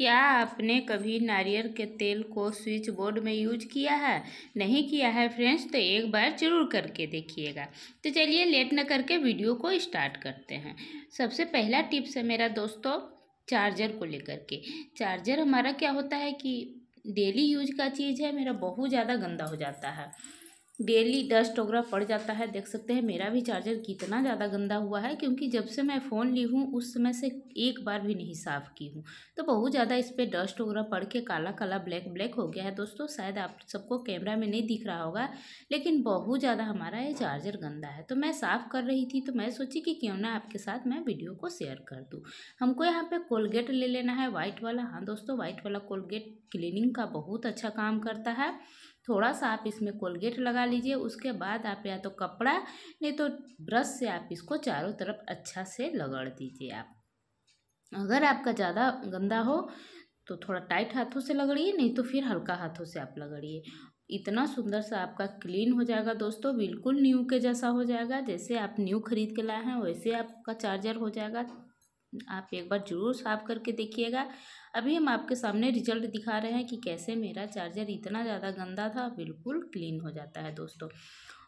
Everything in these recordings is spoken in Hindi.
क्या आपने कभी नारियल के तेल को स्विच बोर्ड में यूज किया है नहीं किया है फ्रेंड्स तो एक बार जरूर करके देखिएगा तो चलिए लेट न करके वीडियो को स्टार्ट करते हैं सबसे पहला टिप्स है मेरा दोस्तों चार्जर को लेकर के चार्जर हमारा क्या होता है कि डेली यूज का चीज़ है मेरा बहुत ज़्यादा गंदा हो जाता है डेली डस्ट वगैरह पड़ जाता है देख सकते हैं मेरा भी चार्जर कितना ज़्यादा गंदा हुआ है क्योंकि जब से मैं फ़ोन ली हूँ उस समय से एक बार भी नहीं साफ़ की हूँ तो बहुत ज़्यादा इस पर डस्ट वगैरह पड़ के काला काला ब्लैक ब्लैक हो गया है दोस्तों शायद आप सबको कैमरा में नहीं दिख रहा होगा लेकिन बहुत ज़्यादा हमारा ये चार्जर गंदा है तो मैं साफ़ कर रही थी तो मैं सोची कि क्यों ना आपके साथ मैं वीडियो को शेयर कर दूँ हमको यहाँ पर कोलगेट ले लेना है वाइट वाला हाँ दोस्तों वाइट वाला कोलगेट क्लीनिंग का बहुत अच्छा काम करता है थोड़ा सा आप इसमें कोलगेट लगा लीजिए उसके बाद आप या तो कपड़ा नहीं तो ब्रश से आप इसको चारों तरफ अच्छा से लगड़ दीजिए आप अगर आपका ज़्यादा गंदा हो तो थोड़ा टाइट हाथों से लगड़िए नहीं तो फिर हल्का हाथों से आप लगड़िए इतना सुंदर सा आपका क्लीन हो जाएगा दोस्तों बिल्कुल न्यू के जैसा हो जाएगा जैसे आप न्यू खरीद के लाए हैं वैसे आपका चार्जर हो जाएगा आप एक बार ज़रूर साफ करके देखिएगा अभी हम आपके सामने रिजल्ट दिखा रहे हैं कि कैसे मेरा चार्जर इतना ज़्यादा गंदा था बिल्कुल क्लीन हो जाता है दोस्तों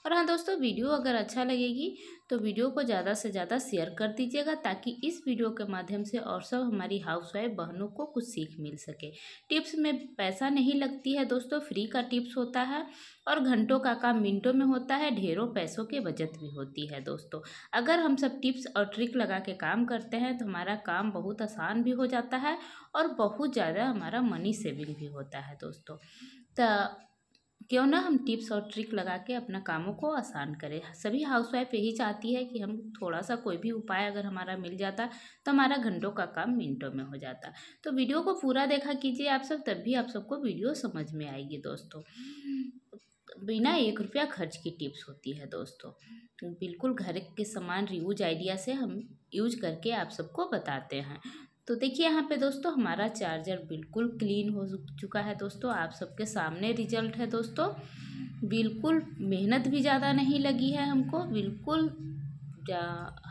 और हाँ दोस्तों वीडियो अगर अच्छा लगेगी तो वीडियो को ज़्यादा से ज़्यादा शेयर कर दीजिएगा ताकि इस वीडियो के माध्यम से और सब हमारी हाउस वाइफ बहनों को कुछ सीख मिल सके टिप्स में पैसा नहीं लगती है दोस्तों फ्री का टिप्स होता है और घंटों का काम मिनटों में होता है ढेरों पैसों की बचत भी होती है दोस्तों अगर हम सब टिप्स और ट्रिक लगा के काम करते हैं तो हमारा काम बहुत आसान भी हो जाता है और बहुत ज़्यादा हमारा मनी सेविंग भी होता है दोस्तों तो क्यों ना हम टिप्स और ट्रिक लगा के अपना कामों को आसान करें सभी हाउसवाइफ यही चाहती है कि हम थोड़ा सा कोई भी उपाय अगर हमारा मिल जाता तो हमारा घंटों का काम मिनटों में हो जाता तो वीडियो को पूरा देखा कीजिए आप सब तब भी आप सबको वीडियो समझ में आएगी दोस्तों बिना एक रुपया खर्च की टिप्स होती है दोस्तों बिल्कुल घर के समान रिव्यूज आइडिया से हम यूज करके आप सबको बताते हैं तो देखिए यहाँ पे दोस्तों हमारा चार्जर बिल्कुल क्लीन हो चुका है दोस्तों आप सबके सामने रिजल्ट है दोस्तों बिल्कुल मेहनत भी ज़्यादा नहीं लगी है हमको बिल्कुल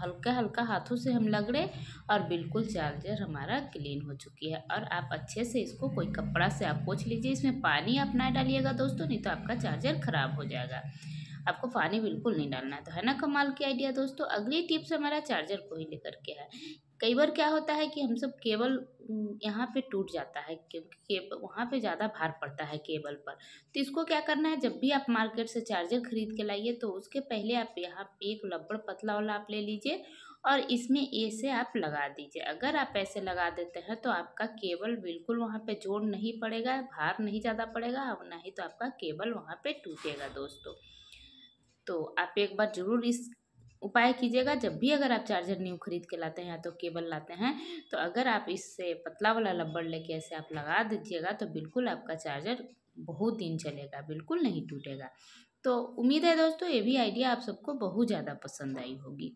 हल्का हल्का हाथों से हम रहे और बिल्कुल चार्जर हमारा क्लीन हो चुकी है और आप अच्छे से इसको कोई कपड़ा से आप पोछ लीजिए इसमें पानी आप ना डालिएगा दोस्तों नहीं तो आपका चार्जर ख़राब हो जाएगा आपको पानी बिल्कुल नहीं डालना है तो है ना कमाल की आइडिया दोस्तों अगली टिप्स हमारा चार्जर को ही लेकर के है कई बार क्या होता है कि हम सब केबल यहाँ पे टूट जाता है क्योंकि वहाँ पे ज़्यादा भार पड़ता है केबल पर तो इसको क्या करना है जब भी आप मार्केट से चार्जर खरीद के लाइए तो उसके पहले आप यहाँ एक लब्बड़ पतला वाला आप ले लीजिए और इसमें ऐसे आप लगा दीजिए अगर आप ऐसे लगा देते हैं तो आपका केबल बिल्कुल वहाँ पे जोड़ नहीं पड़ेगा भार नहीं ज़्यादा पड़ेगा और ना ही तो आपका केबल वहाँ पे टूटेगा दोस्तों तो आप एक बार ज़रूर इस उपाय कीजिएगा जब भी अगर आप चार्जर न्यू खरीद के लाते हैं या तो केबल लाते हैं तो अगर आप इससे पतला वाला रबड़ लेके ऐसे आप लगा दीजिएगा तो बिल्कुल आपका चार्जर बहुत दिन चलेगा बिल्कुल नहीं टूटेगा तो उम्मीद है दोस्तों ये भी आइडिया आप सबको बहुत ज़्यादा पसंद आई होगी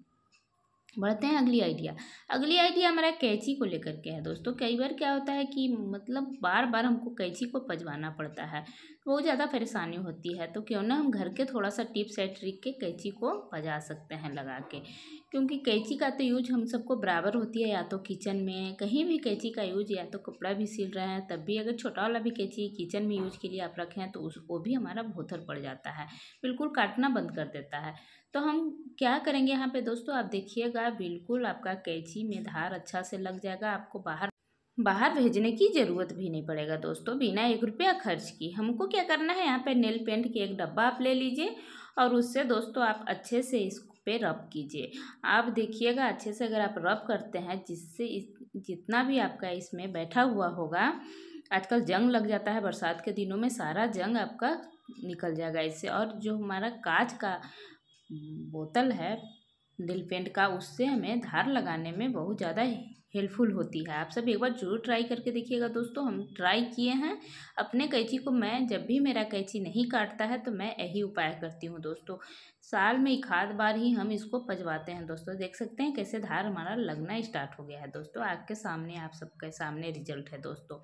बढ़ते हैं अगली आइडिया अगली आइडिया हमारा कैंची को लेकर के है दोस्तों कई बार क्या होता है कि मतलब बार बार हमको कैंची को पजवाना पड़ता है बहुत तो ज़्यादा परेशानी होती है तो क्यों ना हम घर के थोड़ा सा टिप्स एंड ट्रिक के कैंची को पजा सकते हैं लगा के क्योंकि कैंची का तो यूज हम सबको बराबर होती है या तो किचन में कहीं भी कैंची का यूज या तो कपड़ा भी सिल रहे हैं तब भी अगर छोटा वाला भी कैंची किचन में यूज के लिए आप रखें तो उसको भी हमारा भोथर पड़ जाता है बिल्कुल काटना बंद कर देता है तो हम क्या करेंगे यहाँ पे दोस्तों आप देखिएगा बिल्कुल आपका कैंची में धार अच्छा से लग जाएगा आपको बाहर बाहर भेजने की ज़रूरत भी नहीं पड़ेगा दोस्तों बिना एक रुपया खर्च की हमको क्या करना है यहाँ पे नेल पेंट के एक डब्बा आप ले लीजिए और उससे दोस्तों आप अच्छे से इसको पे रब कीजिए आप देखिएगा अच्छे से अगर आप रब करते हैं जिससे इस जितना भी आपका इसमें बैठा हुआ होगा आजकल जंग लग जाता है बरसात के दिनों में सारा जंग आपका निकल जाएगा इससे और जो हमारा कांच का बोतल है दिल पेंट का उससे हमें धार लगाने में बहुत ज़्यादा हेल्पफुल होती है आप सब एक बार जरूर ट्राई करके देखिएगा दोस्तों हम ट्राई किए हैं अपने कैंची को मैं जब भी मेरा कैंची नहीं काटता है तो मैं यही उपाय करती हूँ दोस्तों साल में एक आध बार ही हम इसको पजवाते हैं दोस्तों देख सकते हैं कैसे धार हमारा लगना स्टार्ट हो गया है दोस्तों आपके सामने आप सबके सामने रिजल्ट है दोस्तों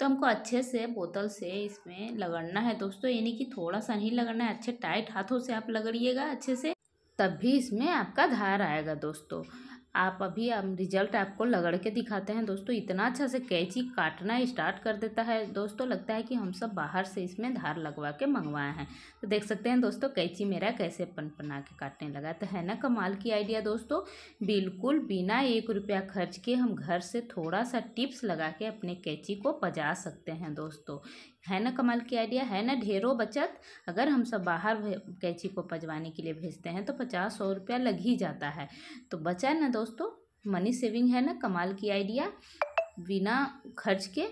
तो हमको अच्छे से बोतल से इसमें लगड़ना है दोस्तों यानी कि थोड़ा सा नहीं लगड़ना है अच्छे टाइट हाथों से आप लगड़िएगा अच्छे से तब भी इसमें आपका धार आएगा दोस्तों आप अभी हम रिजल्ट आपको लगड़ के दिखाते हैं दोस्तों इतना अच्छा से कैची काटना स्टार्ट कर देता है दोस्तों लगता है कि हम सब बाहर से इसमें धार लगवा के मंगवाए हैं तो देख सकते हैं दोस्तों कैची मेरा कैसे पनपना के काटने लगा तो है ना कमाल की आइडिया दोस्तों बिल्कुल बिना एक रुपया खर्च के हम घर से थोड़ा सा टिप्स लगा के अपने कैची को बजा सकते हैं दोस्तों है ना कमाल की आइडिया है ना ढेरों बचत अगर हम सब बाहर कैची को पजवाने के लिए भेजते हैं तो पचास सौ रुपया लग ही जाता है तो बचा ना दोस्तों दोस्तों मनी सेविंग है ना कमाल की आइडिया बिना खर्च के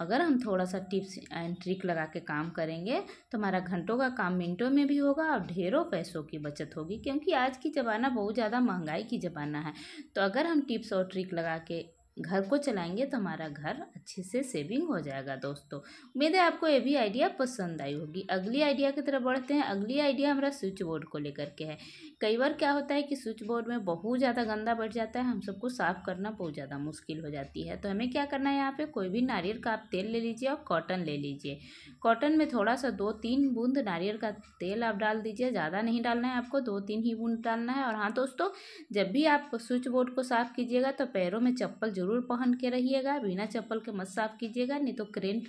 अगर हम थोड़ा सा टिप्स एंड ट्रिक लगा के काम करेंगे तो हमारा घंटों का काम मिनटों में भी होगा और ढेरों पैसों की बचत होगी क्योंकि आज की ज़माना बहुत ज़्यादा महंगाई की ज़माना है तो अगर हम टिप्स और ट्रिक लगा के घर को चलाएंगे तो हमारा घर अच्छे से सेविंग हो जाएगा दोस्तों उम्मीद है आपको ये भी आइडिया पसंद आई होगी अगली आइडिया की तरफ बढ़ते हैं अगली आइडिया हमारा स्विच बोर्ड को लेकर के है कई बार क्या होता है कि स्विच बोर्ड में बहुत ज़्यादा गंदा बढ़ जाता है हम सबको साफ़ करना बहुत ज़्यादा मुश्किल हो जाती है तो हमें क्या करना है यहाँ पर कोई भी नारियल का आप तेल ले लीजिए और कॉटन ले लीजिए कॉटन में थोड़ा सा दो तीन बूंद नारियल का तेल आप डाल दीजिए ज़्यादा नहीं डालना है आपको दो तीन ही बूंद डालना है और हाँ दोस्तों जब भी आप स्विच बोर्ड को साफ़ कीजिएगा तो पैरों में चप्पल ज़रूर पहन के रहिएगा बिना चप्पल के मत साफ़ कीजिएगा नहीं तो करेंट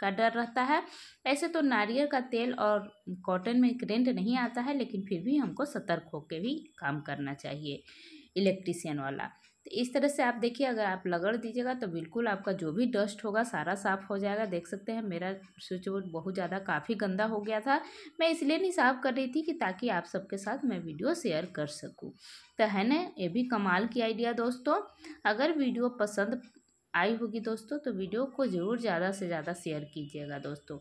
का डर रहता है ऐसे तो नारियल का तेल और कॉटन में करेंट नहीं आता है लेकिन फिर भी हमको सतर्क होकर भी काम करना चाहिए इलेक्ट्रिशियन वाला तो इस तरह से आप देखिए अगर आप लगड़ दीजिएगा तो बिल्कुल आपका जो भी डस्ट होगा सारा साफ़ हो जाएगा देख सकते हैं मेरा स्विच बोर्ड बहुत ज़्यादा काफ़ी गंदा हो गया था मैं इसलिए नहीं साफ़ कर रही थी कि ताकि आप सबके साथ मैं वीडियो शेयर कर सकूँ तो है ना ये भी कमाल की आइडिया दोस्तों अगर वीडियो पसंद आई होगी दोस्तों तो वीडियो को ज़रूर ज़्यादा से ज़्यादा शेयर कीजिएगा दोस्तों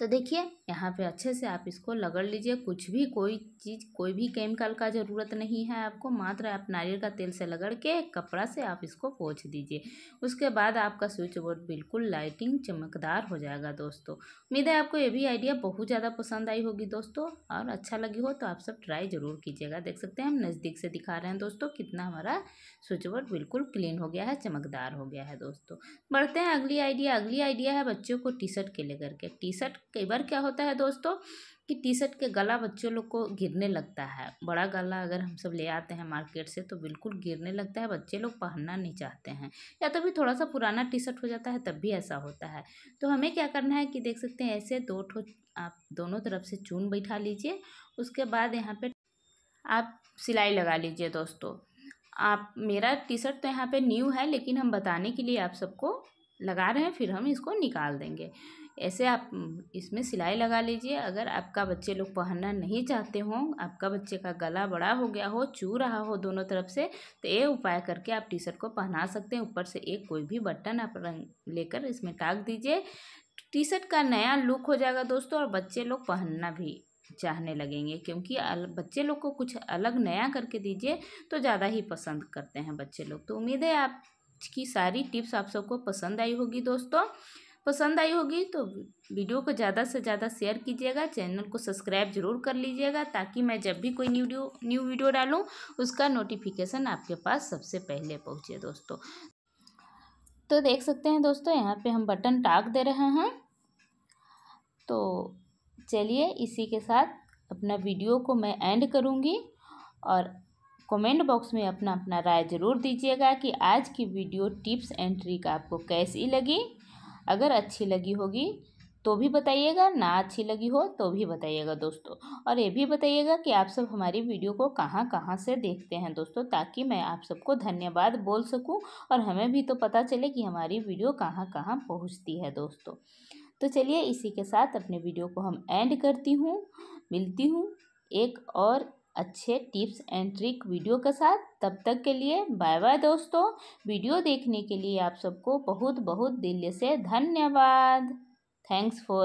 तो देखिए यहाँ पे अच्छे से आप इसको लगड़ लीजिए कुछ भी कोई चीज़ कोई भी केमिकल का ज़रूरत नहीं है आपको मात्र आप नारियल का तेल से लगड़ के कपड़ा से आप इसको पोछ दीजिए उसके बाद आपका स्विच बोर्ड बिल्कुल लाइटिंग चमकदार हो जाएगा दोस्तों उम्मीद है आपको ये भी आइडिया बहुत ज़्यादा पसंद आई होगी दोस्तों और अच्छा लगी हो तो आप सब ट्राई ज़रूर कीजिएगा देख सकते हैं हम नज़दीक से दिखा रहे हैं दोस्तों कितना हमारा स्विच बोर्ड बिल्कुल क्लीन हो गया है चमकदार हो गया है दोस्तों बढ़ते हैं अगली आइडिया अगली आइडिया है बच्चों को टी शर्ट के लेकर के टी शर्ट कई बार क्या होता है दोस्तों कि टी शर्ट के गला बच्चों लोग को गिरने लगता है बड़ा गला अगर हम सब ले आते हैं मार्केट से तो बिल्कुल गिरने लगता है बच्चे लोग पहनना नहीं चाहते हैं या तो भी थोड़ा सा पुराना टी शर्ट हो जाता है तब भी ऐसा होता है तो हमें क्या करना है कि देख सकते हैं ऐसे दो ठो आप दोनों तरफ से चून बैठा लीजिए उसके बाद यहाँ पर आप सिलाई लगा लीजिए दोस्तों आप मेरा टी शर्ट तो यहाँ पर न्यू है लेकिन हम बताने के लिए आप सबको लगा रहे हैं फिर हम इसको निकाल देंगे ऐसे आप इसमें सिलाई लगा लीजिए अगर आपका बच्चे लोग पहनना नहीं चाहते हों आपका बच्चे का गला बड़ा हो गया हो चू रहा हो दोनों तरफ से तो ये उपाय करके आप टी शर्ट को पहना सकते हैं ऊपर से एक कोई भी बटन आप रंग लेकर इसमें टाँग दीजिए टी शर्ट का नया लुक हो जाएगा दोस्तों और बच्चे लोग पहनना भी चाहने लगेंगे क्योंकि बच्चे लोग को कुछ अलग नया करके दीजिए तो ज़्यादा ही पसंद करते हैं बच्चे लोग तो उम्मीद है आप की सारी टिप्स आप सबको पसंद आई होगी दोस्तों पसंद आई होगी तो वीडियो को ज़्यादा से ज़्यादा शेयर कीजिएगा चैनल को सब्सक्राइब जरूर कर लीजिएगा ताकि मैं जब भी कोई न्यू न्यू वीडियो डालूँ उसका नोटिफिकेशन आपके पास सबसे पहले पहुँचे दोस्तों तो देख सकते हैं दोस्तों यहाँ पे हम बटन टाक दे रहे हैं तो चलिए इसी के साथ अपना वीडियो को मैं एंड करूँगी और कमेंट बॉक्स में अपना अपना राय ज़रूर दीजिएगा कि आज की वीडियो टिप्स एंड ट्रिक आपको कैसी लगी अगर अच्छी लगी होगी तो भी बताइएगा ना अच्छी लगी हो तो भी बताइएगा दोस्तों और ये भी बताइएगा कि आप सब हमारी वीडियो को कहाँ कहाँ से देखते हैं दोस्तों ताकि मैं आप सबको धन्यवाद बोल सकूं और हमें भी तो पता चले कि हमारी वीडियो कहाँ कहाँ पहुँचती है दोस्तों तो चलिए इसी के साथ अपने वीडियो को हम एंड करती हूँ मिलती हूँ एक और अच्छे टिप्स एंड ट्रिक वीडियो के साथ तब तक के लिए बाय बाय दोस्तों वीडियो देखने के लिए आप सबको बहुत बहुत दिल से धन्यवाद थैंक्स फॉर